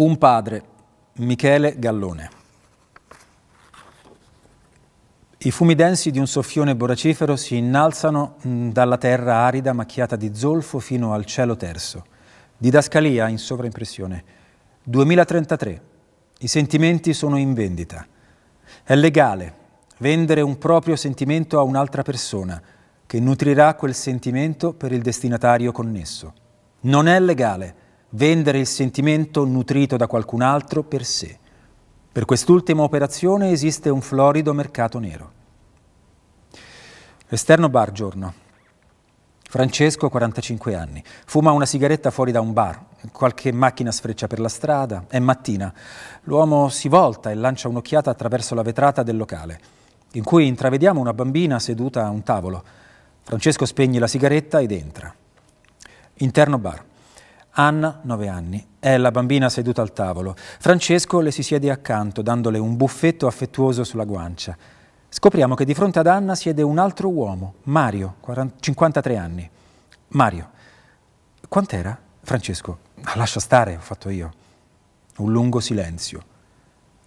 Un padre, Michele Gallone. I fumi densi di un soffione boracifero si innalzano mm, dalla terra arida macchiata di zolfo fino al cielo terso. Didascalia in sovraimpressione. 2033. I sentimenti sono in vendita. È legale vendere un proprio sentimento a un'altra persona che nutrirà quel sentimento per il destinatario connesso. Non è legale vendere il sentimento nutrito da qualcun altro per sé. Per quest'ultima operazione esiste un florido mercato nero. Esterno bar giorno. Francesco, 45 anni, fuma una sigaretta fuori da un bar. Qualche macchina sfreccia per la strada. È mattina. L'uomo si volta e lancia un'occhiata attraverso la vetrata del locale, in cui intravediamo una bambina seduta a un tavolo. Francesco spegne la sigaretta ed entra. Interno bar. Anna, 9 anni, è la bambina seduta al tavolo. Francesco le si siede accanto, dandole un buffetto affettuoso sulla guancia. Scopriamo che di fronte ad Anna siede un altro uomo, Mario, 53 anni. Mario, quant'era? Francesco, ah, lascia stare, ho fatto io. Un lungo silenzio.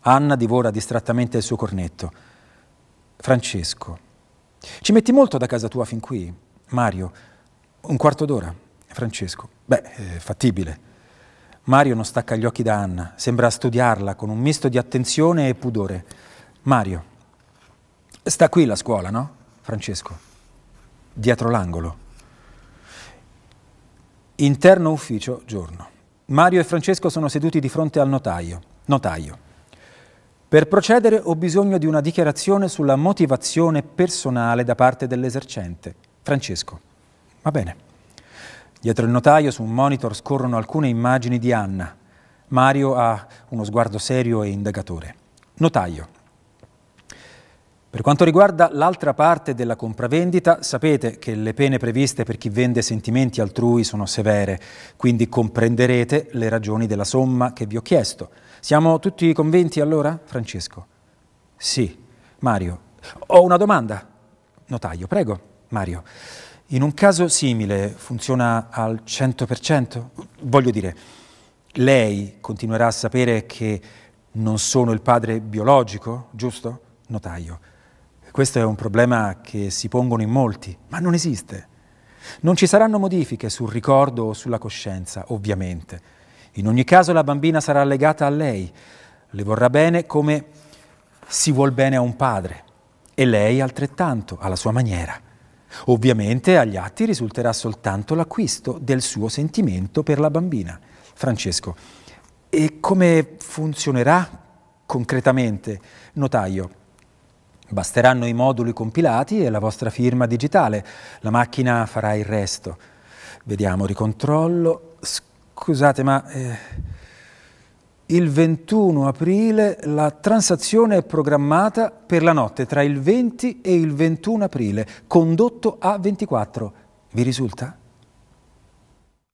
Anna divora distrattamente il suo cornetto. Francesco, ci metti molto da casa tua fin qui? Mario, un quarto d'ora. Francesco, beh, è fattibile. Mario non stacca gli occhi da Anna, sembra studiarla con un misto di attenzione e pudore. Mario, sta qui la scuola, no? Francesco, dietro l'angolo. Interno ufficio, giorno. Mario e Francesco sono seduti di fronte al notaio. notaio. Per procedere ho bisogno di una dichiarazione sulla motivazione personale da parte dell'esercente. Francesco. Va bene. Dietro il notaio su un monitor scorrono alcune immagini di Anna. Mario ha uno sguardo serio e indagatore. Notaio. Per quanto riguarda l'altra parte della compravendita, sapete che le pene previste per chi vende sentimenti altrui sono severe, quindi comprenderete le ragioni della somma che vi ho chiesto. Siamo tutti convinti allora, Francesco? Sì. Mario. Ho una domanda. Notaio, prego. Mario. In un caso simile funziona al 100%? Voglio dire, lei continuerà a sapere che non sono il padre biologico, giusto? Notaio. Questo è un problema che si pongono in molti, ma non esiste. Non ci saranno modifiche sul ricordo o sulla coscienza, ovviamente. In ogni caso la bambina sarà legata a lei, le vorrà bene come si vuol bene a un padre e lei altrettanto, alla sua maniera. Ovviamente agli atti risulterà soltanto l'acquisto del suo sentimento per la bambina. Francesco, e come funzionerà concretamente? Notaio, basteranno i moduli compilati e la vostra firma digitale, la macchina farà il resto. Vediamo, ricontrollo. Scusate, ma... Eh il 21 aprile la transazione è programmata per la notte tra il 20 e il 21 aprile, condotto a 24. Vi risulta?